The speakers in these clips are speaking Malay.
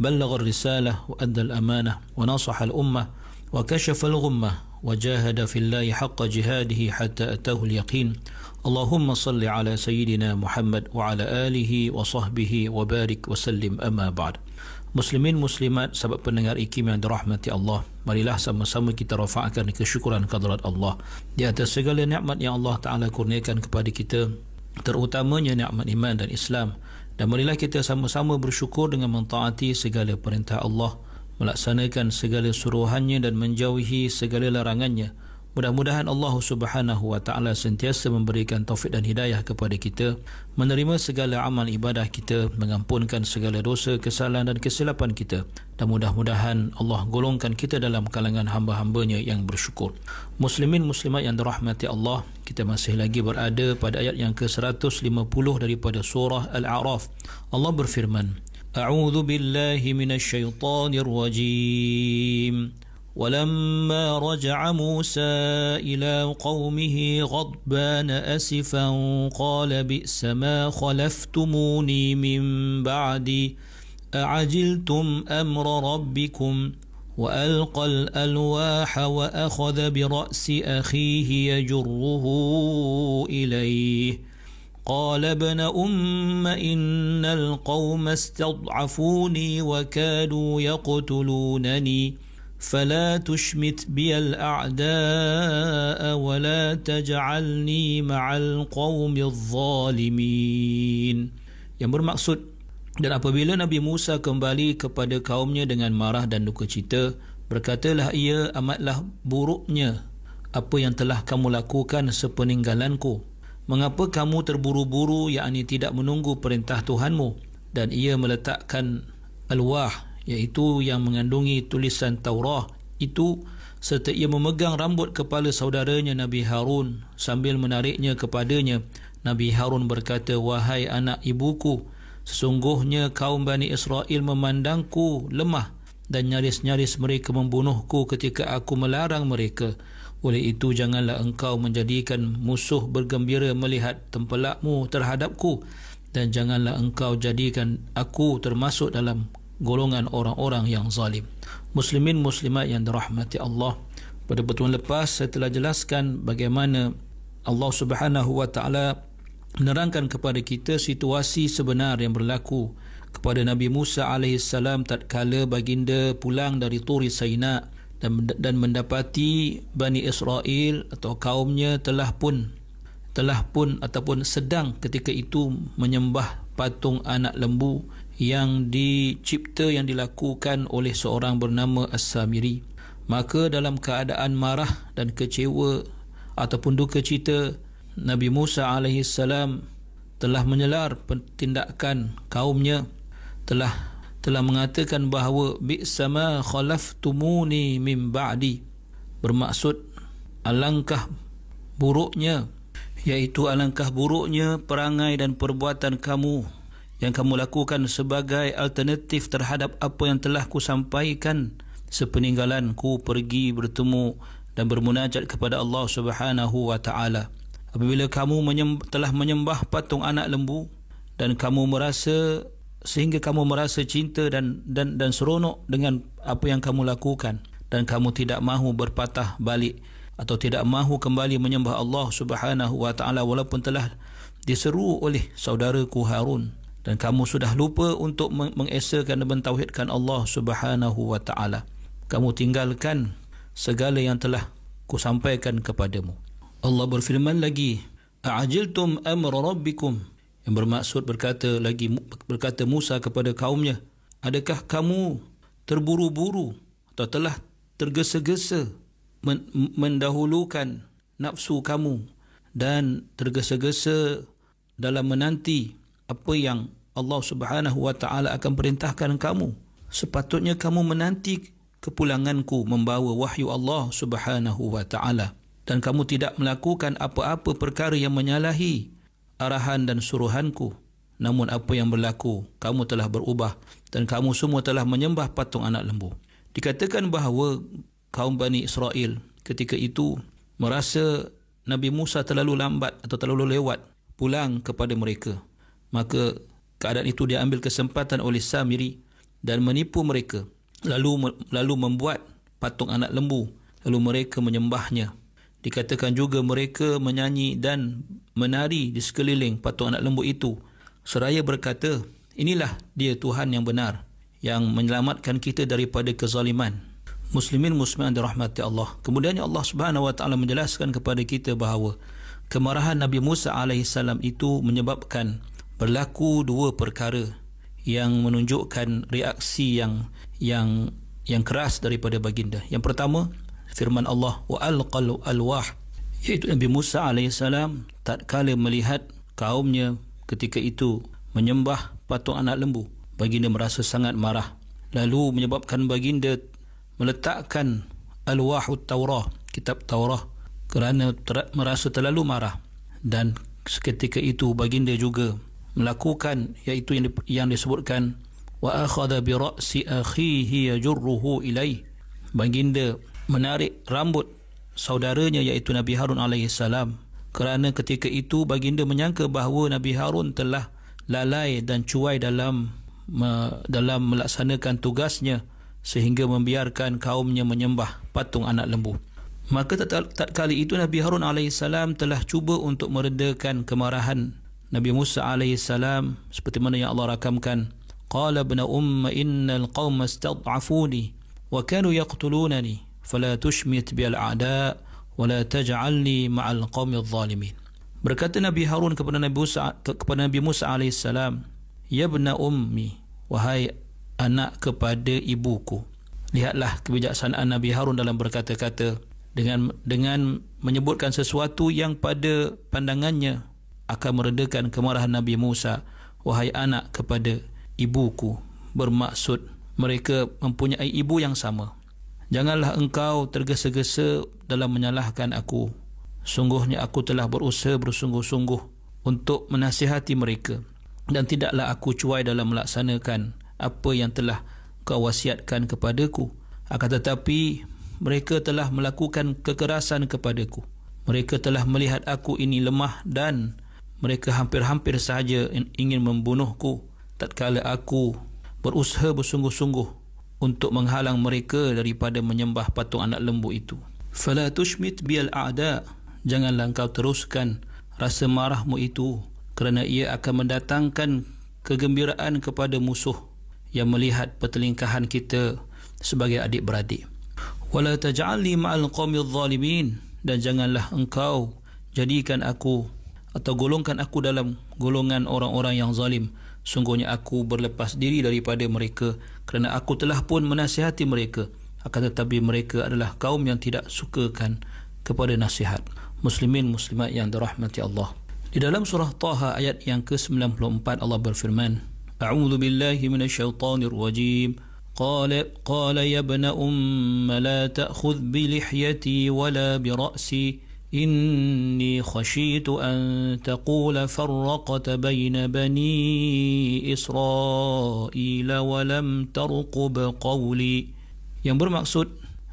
بلغ الرسالة وأدى الأمانة ونصح الأمة وكشف الغمة وجاهد في الله حق جهاده حتى أتاه اليقين اللهم صل على سيدنا محمد وعلى آله وصحبه وبارك وسلم أما بعد Muslimin muslimat sahabat pendengar ikim yang dirahmati Allah Marilah sama-sama kita rafaatkan kesyukuran kadrat Allah Di atas segala nikmat yang Allah Ta'ala kurniakan kepada kita Terutamanya nikmat iman dan Islam Dan marilah kita sama-sama bersyukur dengan mentaati segala perintah Allah, melaksanakan segala suruhannya dan menjauhi segala larangannya. Mudah-mudahan Allah Subhanahu wa taala sentiasa memberikan taufik dan hidayah kepada kita menerima segala amal ibadah kita, mengampunkan segala dosa, kesalahan dan kesilapan kita dan mudah-mudahan Allah golongkan kita dalam kalangan hamba-hambanya yang bersyukur. Muslimin muslimat yang dirahmati Allah, kita masih lagi berada pada ayat yang ke-150 daripada surah Al-A'raf. Allah berfirman, "A'udzu billahi minasyaitonir rajim." ولما رجع موسى إلى قومه غضبان أسفا قال بئس ما خلفتموني من بعدي أعجلتم أمر ربكم وألقى الألواح وأخذ برأس أخيه يجره إليه قال ابن أم إن القوم استضعفوني وكانوا يقتلونني فلا تشمت بي الأعداء ولا تجعلني مع القوم الظالمين yang bermaksud dan apabila Nabi Musa kembali kepada kaumnya dengan marah dan duka cita berkatalah ia amatlah buruknya apa yang telah kamu lakukan sepeninggalanku mengapa kamu terburu-buru yakni tidak menunggu perintah Tuhanmu dan ia meletakkan alwah iaitu yang mengandungi tulisan Taurah itu serta ia memegang rambut kepala saudaranya Nabi Harun sambil menariknya kepadanya Nabi Harun berkata wahai anak ibuku sesungguhnya kaum Bani Israel memandangku lemah dan nyaris-nyaris mereka membunuhku ketika aku melarang mereka oleh itu janganlah engkau menjadikan musuh bergembira melihat tempelakmu terhadapku dan janganlah engkau jadikan aku termasuk dalam golongan orang-orang yang zalim. Muslimin muslimat yang dirahmati Allah. Pada betul lepas saya telah jelaskan bagaimana Allah Subhanahu wa taala menerangkan kepada kita situasi sebenar yang berlaku kepada Nabi Musa alaihi salam tatkala baginda pulang dari Turi Sina dan dan mendapati Bani Israel atau kaumnya telah pun telah pun ataupun sedang ketika itu menyembah patung anak lembu yang dicipta yang dilakukan oleh seorang bernama As-Samiri maka dalam keadaan marah dan kecewa ataupun duka cita Nabi Musa alaihi salam telah menyelar tindakan kaumnya telah telah mengatakan bahawa bi sama khalaftumuni mim ba'di bermaksud alangkah buruknya yaitu alangkah buruknya perangai dan perbuatan kamu yang kamu lakukan sebagai alternatif terhadap apa yang telah ku sampaikan sepeninggalan ku pergi bertemu dan bermunajat kepada Allah Subhanahu wa taala apabila kamu menyem, telah menyembah patung anak lembu dan kamu merasa sehingga kamu merasa cinta dan dan dan seronok dengan apa yang kamu lakukan dan kamu tidak mahu berpatah balik atau tidak mahu kembali menyembah Allah Subhanahu wa taala walaupun telah diseru oleh saudaraku Harun dan kamu sudah lupa untuk mengesahkan dan mentauhidkan Allah Subhanahu wa taala. Kamu tinggalkan segala yang telah ku sampaikan kepadamu. Allah berfirman lagi, "A'jiltum amra rabbikum?" Yang bermaksud berkata lagi berkata Musa kepada kaumnya, "Adakah kamu terburu-buru atau telah tergesa-gesa mendahulukan nafsu kamu dan tergesa-gesa dalam menanti apa yang Allah Subhanahu wa taala akan perintahkan kamu. Sepatutnya kamu menanti kepulanganku membawa wahyu Allah Subhanahu wa taala dan kamu tidak melakukan apa-apa perkara yang menyalahi arahan dan suruhanku. Namun apa yang berlaku, kamu telah berubah dan kamu semua telah menyembah patung anak lembu. Dikatakan bahawa kaum Bani Israel ketika itu merasa Nabi Musa terlalu lambat atau terlalu lewat pulang kepada mereka maka keadaan itu diambil kesempatan oleh Samiri dan menipu mereka lalu lalu membuat patung anak lembu lalu mereka menyembahnya dikatakan juga mereka menyanyi dan menari di sekeliling patung anak lembu itu seraya berkata inilah dia Tuhan yang benar yang menyelamatkan kita daripada kezaliman muslimin muslimat rahmati Allah kemudian Allah Subhanahu wa taala menjelaskan kepada kita bahawa kemarahan Nabi Musa alaihissalam itu menyebabkan berlaku dua perkara yang menunjukkan reaksi yang yang yang keras daripada baginda. Yang pertama, firman Allah wa alqal alwah iaitu Nabi Musa alaihissalam tatkala melihat kaumnya ketika itu menyembah patung anak lembu, baginda merasa sangat marah. Lalu menyebabkan baginda meletakkan alwahut Taurah, kitab Taurah kerana ter- merasa terlalu marah dan seketika itu baginda juga melakukan yaitu yang, yang disebutkan wa akhadha bi ra'si akhihi yajurruhu ilai baginda menarik rambut saudaranya iaitu Nabi Harun alaihi salam kerana ketika itu baginda menyangka bahawa Nabi Harun telah lalai dan cuai dalam dalam melaksanakan tugasnya sehingga membiarkan kaumnya menyembah patung anak lembu maka tatkala itu Nabi Harun alaihi salam telah cuba untuk meredakan kemarahan Nabi Musa alaihi salam seperti mana yang Allah rakamkan qala ibn umma innal qawma istad'afuni wa kanu yaqtulunani fala tushmit bil a'da wa la taj'alni ma'al qawmi adh-dhalimin berkata Nabi Harun kepada Nabi Musa kepada Nabi Musa alaihi salam ya ibn ummi wahai anak kepada ibuku lihatlah kebijaksanaan Nabi Harun dalam berkata-kata dengan dengan menyebutkan sesuatu yang pada pandangannya akan meredakan kemarahan Nabi Musa wahai anak kepada ibuku bermaksud mereka mempunyai ibu yang sama janganlah engkau tergesa-gesa dalam menyalahkan aku sungguhnya aku telah berusaha bersungguh-sungguh untuk menasihati mereka dan tidaklah aku cuai dalam melaksanakan apa yang telah kau wasiatkan kepadaku akan tetapi mereka telah melakukan kekerasan kepadaku mereka telah melihat aku ini lemah dan mereka hampir-hampir sahaja ingin membunuhku tatkala aku berusaha bersungguh-sungguh untuk menghalang mereka daripada menyembah patung anak lembu itu. Fala tushmit bil a'da, janganlah kau teruskan rasa marahmu itu kerana ia akan mendatangkan kegembiraan kepada musuh yang melihat pertelingkahan kita sebagai adik beradik. Wala taj'alni ma'al qaumiz zalimin dan janganlah engkau jadikan aku atau golongkan aku dalam golongan orang-orang yang zalim sungguhnya aku berlepas diri daripada mereka kerana aku telah pun menasihati mereka akan tetapi mereka adalah kaum yang tidak sukakan kepada nasihat muslimin muslimat yang dirahmati Allah di dalam surah Taha ayat yang ke-94 Allah berfirman A'udhu billahi minasyaitanir wajim قال قال يا ابن أم لا تأخذ بلحيتي ولا برأسي إني خشيت أن تقول فرقت بين بني إسرائيل ولم ترقب قولي Yang bermaksud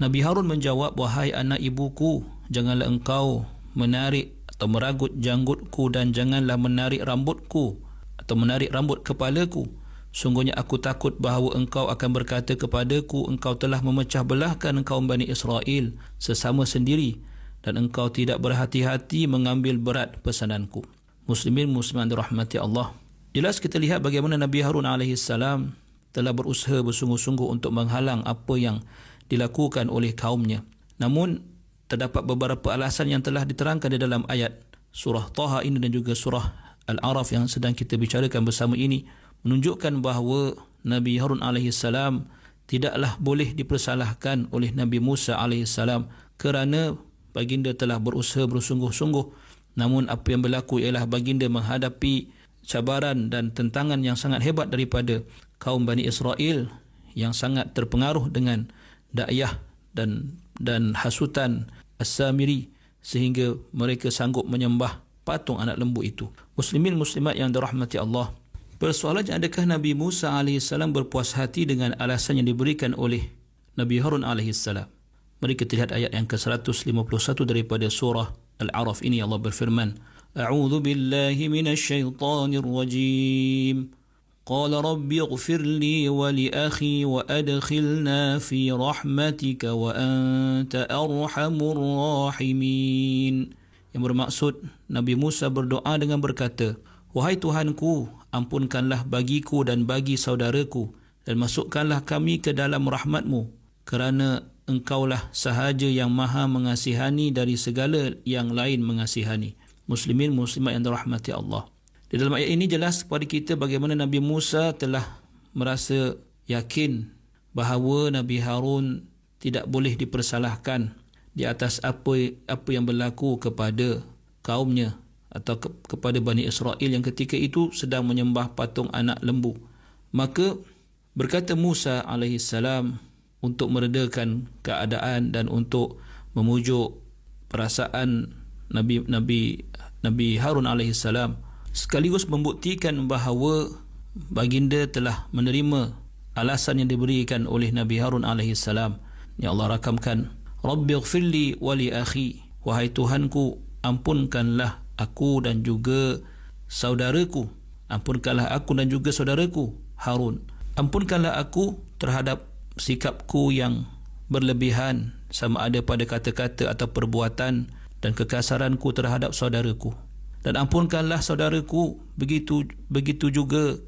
Nabi Harun menjawab Wahai anak ibuku Janganlah engkau menarik atau meragut janggutku Dan janganlah menarik rambutku Atau menarik rambut kepalaku Sungguhnya aku takut bahawa engkau akan berkata kepadaku Engkau telah memecah belahkan kaum Bani Israel Sesama sendiri dan engkau tidak berhati-hati mengambil berat pesananku. Muslimin Muslimin dirahmati Allah. Jelas kita lihat bagaimana Nabi Harun AS telah berusaha bersungguh-sungguh untuk menghalang apa yang dilakukan oleh kaumnya. Namun, terdapat beberapa alasan yang telah diterangkan di dalam ayat surah Taha ini dan juga surah Al-Araf yang sedang kita bicarakan bersama ini menunjukkan bahawa Nabi Harun AS tidaklah boleh dipersalahkan oleh Nabi Musa AS kerana baginda telah berusaha bersungguh-sungguh namun apa yang berlaku ialah baginda menghadapi cabaran dan tentangan yang sangat hebat daripada kaum Bani Israel yang sangat terpengaruh dengan dakyah dan dan hasutan As-Samiri sehingga mereka sanggup menyembah patung anak lembu itu. Muslimin muslimat yang dirahmati Allah. Persoalannya adakah Nabi Musa AS berpuas hati dengan alasan yang diberikan oleh Nabi Harun AS? Mari kita lihat ayat yang ke-151 daripada surah Al-Araf ini Allah berfirman A'udhu billahi minas syaitanir rajim Qala rabbi ighfir li wa li akhi wa adkhilna fi rahmatika wa anta arhamur rahimin Yang bermaksud Nabi Musa berdoa dengan berkata Wahai Tuhanku ampunkanlah bagiku dan bagi saudaraku dan masukkanlah kami ke dalam rahmatmu kerana engkaulah sahaja yang maha mengasihani dari segala yang lain mengasihani. Muslimin, Muslimat yang terahmati Allah. Di dalam ayat ini jelas kepada kita bagaimana Nabi Musa telah merasa yakin bahawa Nabi Harun tidak boleh dipersalahkan di atas apa apa yang berlaku kepada kaumnya atau ke, kepada Bani Israel yang ketika itu sedang menyembah patung anak lembu. Maka berkata Musa alaihissalam untuk meredakan keadaan dan untuk memujuk perasaan Nabi Nabi Nabi Harun alaihissalam sekaligus membuktikan bahawa baginda telah menerima alasan yang diberikan oleh Nabi Harun alaihissalam ya Allah rakamkan Rabbi ighfirli wa li akhi wahai Tuhanku ampunkanlah aku dan juga saudaraku ampunkanlah aku dan juga saudaraku Harun ampunkanlah aku terhadap sikapku yang berlebihan sama ada pada kata-kata atau perbuatan dan kekasaranku terhadap saudaraku dan ampunkanlah saudaraku begitu begitu juga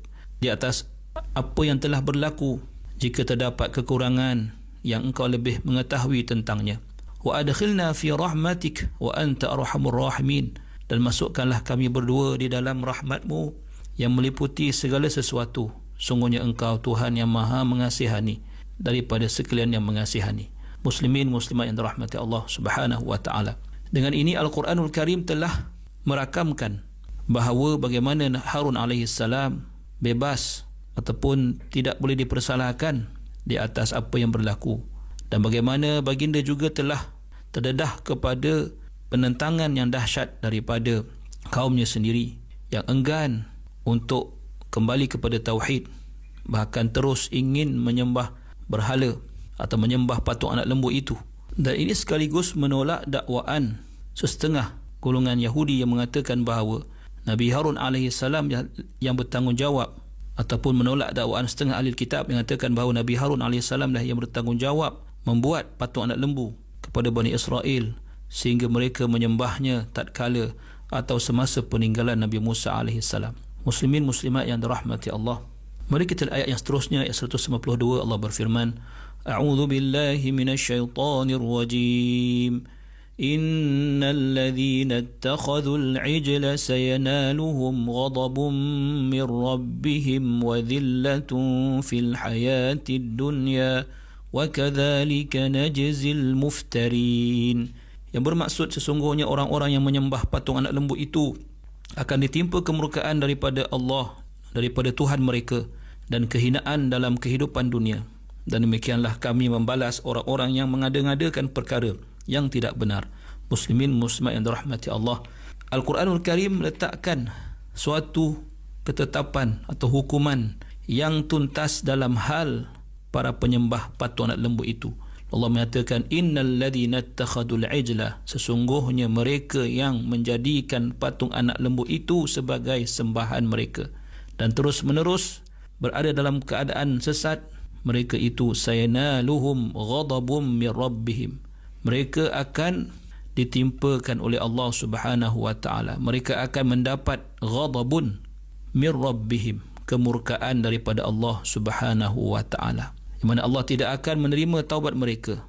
di atas apa yang telah berlaku jika terdapat kekurangan yang engkau lebih mengetahui tentangnya wa adkhilna fi rahmatik wa anta arhamur rahimin dan masukkanlah kami berdua di dalam rahmatmu yang meliputi segala sesuatu sungguhnya engkau Tuhan yang maha mengasihani daripada sekalian yang mengasihani muslimin muslimat yang dirahmati Allah Subhanahu wa taala. Dengan ini Al-Quranul Karim telah merakamkan bahawa bagaimana Harun alaihi salam bebas ataupun tidak boleh dipersalahkan di atas apa yang berlaku dan bagaimana baginda juga telah terdedah kepada penentangan yang dahsyat daripada kaumnya sendiri yang enggan untuk kembali kepada tauhid bahkan terus ingin menyembah berhala atau menyembah patung anak lembu itu dan ini sekaligus menolak dakwaan setengah golongan Yahudi yang mengatakan bahawa Nabi Harun AS yang bertanggungjawab ataupun menolak dakwaan setengah ahli kitab yang mengatakan bahawa Nabi Harun AS lah yang bertanggungjawab membuat patung anak lembu kepada Bani Israel sehingga mereka menyembahnya tatkala atau semasa peninggalan Nabi Musa AS Muslimin Muslimat yang dirahmati Allah Mari kita lihat ayat yang seterusnya ayat 152 Allah berfirman A'udzu billahi minasyaitonir rajim Innal ladzina al 'ijla sayanaluhum ghadabum mir rabbihim wa dhillatun fil hayatid dunya wa kadzalika najzil muftarin Yang bermaksud sesungguhnya orang-orang yang menyembah patung anak lembu itu akan ditimpa kemurkaan daripada Allah daripada Tuhan mereka dan kehinaan dalam kehidupan dunia. Dan demikianlah kami membalas orang-orang yang mengada-ngadakan perkara yang tidak benar. Muslimin muslimat yang dirahmati Allah. Al-Quranul Karim letakkan suatu ketetapan atau hukuman yang tuntas dalam hal para penyembah patung anak lembu itu. Allah menyatakan innal ladina takhadul ijla sesungguhnya mereka yang menjadikan patung anak lembu itu sebagai sembahan mereka dan terus menerus berada dalam keadaan sesat mereka itu sayanaluhum ghadabum mir rabbihim mereka akan ditimpakan oleh Allah Subhanahu wa taala mereka akan mendapat ghadabun mir rabbihim kemurkaan daripada Allah Subhanahu wa taala di mana Allah tidak akan menerima taubat mereka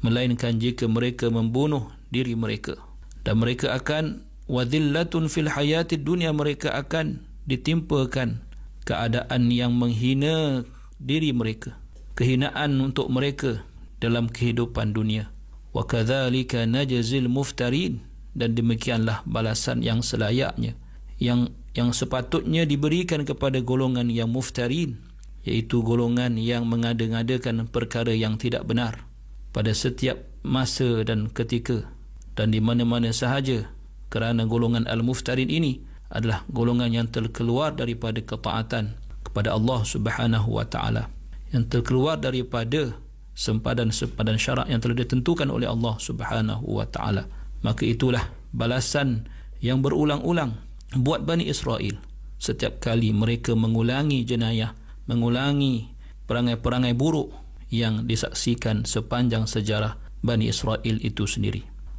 melainkan jika mereka membunuh diri mereka dan mereka akan wadhillatun fil hayatid dunya mereka akan ditimpakan keadaan yang menghina diri mereka kehinaan untuk mereka dalam kehidupan dunia wa kadzalika najzil muftarin dan demikianlah balasan yang selayaknya yang yang sepatutnya diberikan kepada golongan yang muftarin iaitu golongan yang mengada-ngadakan perkara yang tidak benar pada setiap masa dan ketika dan di mana-mana sahaja kerana golongan al-muftarin ini adalah golongan yang terkeluar daripada ketaatan kepada Allah Subhanahu wa taala yang terkeluar daripada sempadan-sempadan syarak yang telah ditentukan oleh Allah Subhanahu wa taala maka itulah balasan yang berulang-ulang buat Bani Israel setiap kali mereka mengulangi jenayah mengulangi perangai-perangai buruk yang disaksikan sepanjang sejarah Bani Israel itu sendiri